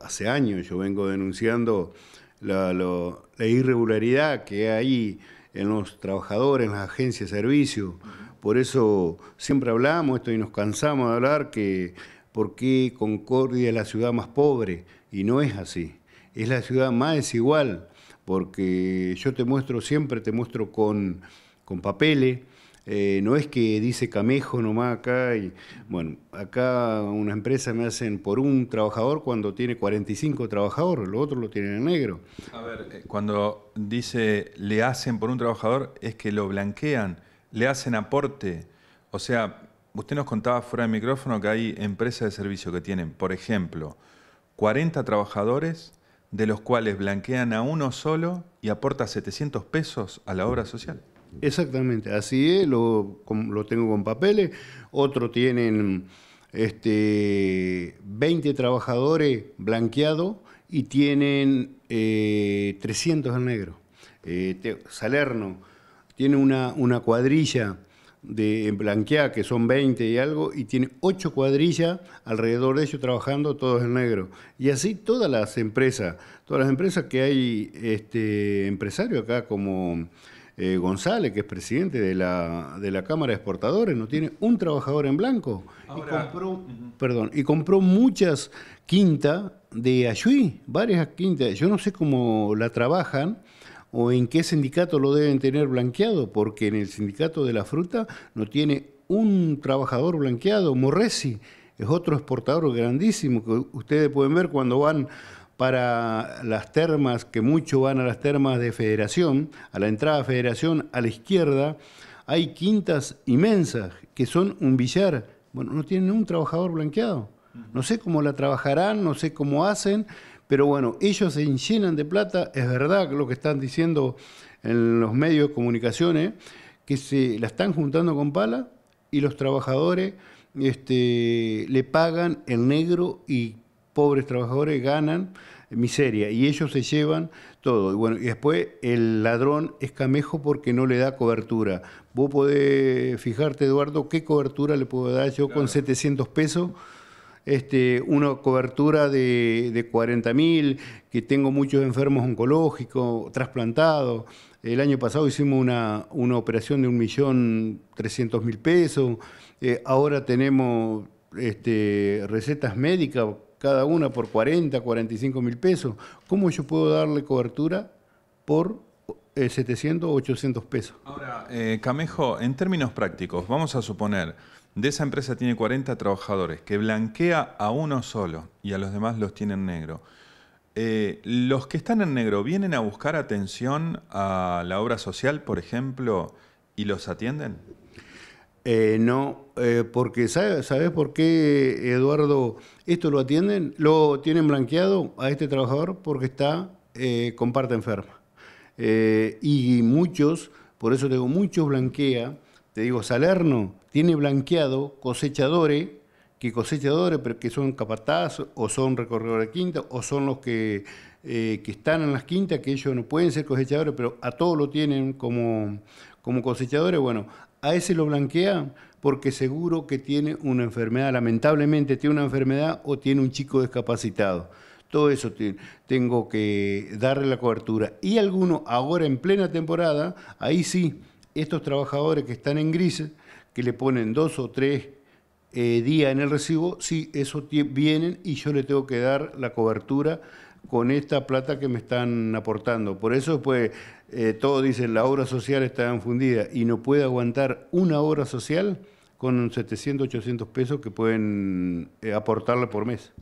hace años yo vengo denunciando la, irregularidad que hay en los trabajadores, en las agencias de servicio. Por eso siempre hablamos esto y nos cansamos de hablar que por qué Concordia es la ciudad más pobre y no es así. Es la ciudad más desigual porque yo te muestro siempre, te muestro con papeles, eh, no es que dice camejo nomás acá y bueno, acá una empresa me hacen por un trabajador cuando tiene 45 trabajadores, lo otro lo tienen en negro. A ver, eh, cuando dice le hacen por un trabajador es que lo blanquean, le hacen aporte. O sea, usted nos contaba fuera del micrófono que hay empresas de servicio que tienen, por ejemplo, 40 trabajadores de los cuales blanquean a uno solo y aporta 700 pesos a la obra social. Exactamente, así es, lo, tengo con papeles. Otro tienen este, 20 trabajadores blanqueados y tienen 300 eh, en negro. Eh, Salerno tiene una, una cuadrilla de en que son 20 y algo, y tiene 8 cuadrillas alrededor de ellos trabajando, todos en negro. Y así todas las empresas, todas las empresas que hay este, empresarios acá, como eh, González, que es presidente de la, Cámara de Exportadores, no tiene un trabajador en blanco. y, compró, perdón, y compró muchas quintas de Ayuí, varias quintas. Yo no sé cómo la trabajan o en qué sindicato lo deben tener blanqueado, porque en el sindicato de la fruta no tiene un trabajador blanqueado. Morresi es otro exportador grandísimo que ustedes pueden ver cuando van para las termas, que mucho van a las termas de Federación, a la entrada de Federación, a la izquierda, hay quintas inmensas que son un billar. Bueno, no tienen un trabajador blanqueado. No sé cómo la trabajarán, no sé cómo hacen, pero bueno, ellos se llenan de plata, es verdad lo que están diciendo en los medios de comunicaciones, que se la están juntando con pala y los trabajadores este, le pagan el negro y pobres trabajadores ganan miseria y ellos se llevan todo. Y bueno, y después el ladrón es camejo porque no le da cobertura. Vos podés fijarte, Eduardo, qué cobertura le puedo dar yo con 700 pesos. Este, una cobertura de, 40 mil que tengo muchos enfermos oncológicos, trasplantados. El año pasado hicimos una, una operación de 1.300.000 pesos. Eh, ahora tenemos este, recetas médicas cada una por 40, 45 mil pesos. ¿Cómo yo puedo darle cobertura por 700 eh, 800 pesos? Ahora, eh, Camejo, en términos prácticos, vamos a suponer, de esa empresa tiene 40 trabajadores, que blanquea a uno solo y a los demás los tiene en negro. Eh, ¿Los que están en negro vienen a buscar atención a la obra social, por ejemplo, y los atienden? Eh, no, eh, porque ¿sabes, por qué, Eduardo, esto lo atienden? Lo tienen blanqueado a este trabajador porque está eh, con parte enferma. y muchos, por eso te digo, muchos blanquea, te digo, Salerno tiene blanqueado cosechadores, que cosechadores que son capataz o son recorredores de quinta o son los que, están en las quintas, que ellos no pueden ser cosechadores, pero a todos lo tienen como, como cosechadores. Bueno, a ese lo blanquea porque seguro que tiene una enfermedad, lamentablemente tiene una enfermedad o tiene un chico discapacitado. Todo eso tengo que darle la cobertura. Y algunos, ahora en plena temporada, ahí sí, estos trabajadores que están en grises, que le ponen dos o tres eh, días en el recibo, sí, eso vienen y yo le tengo que dar la cobertura con esta plata que me están aportando. Por eso, pues, eh, todos dicen, la obra social está infundida. y no puede aguantar una obra social con 700, 800 pesos que pueden aportarla eh, aportarle por mes.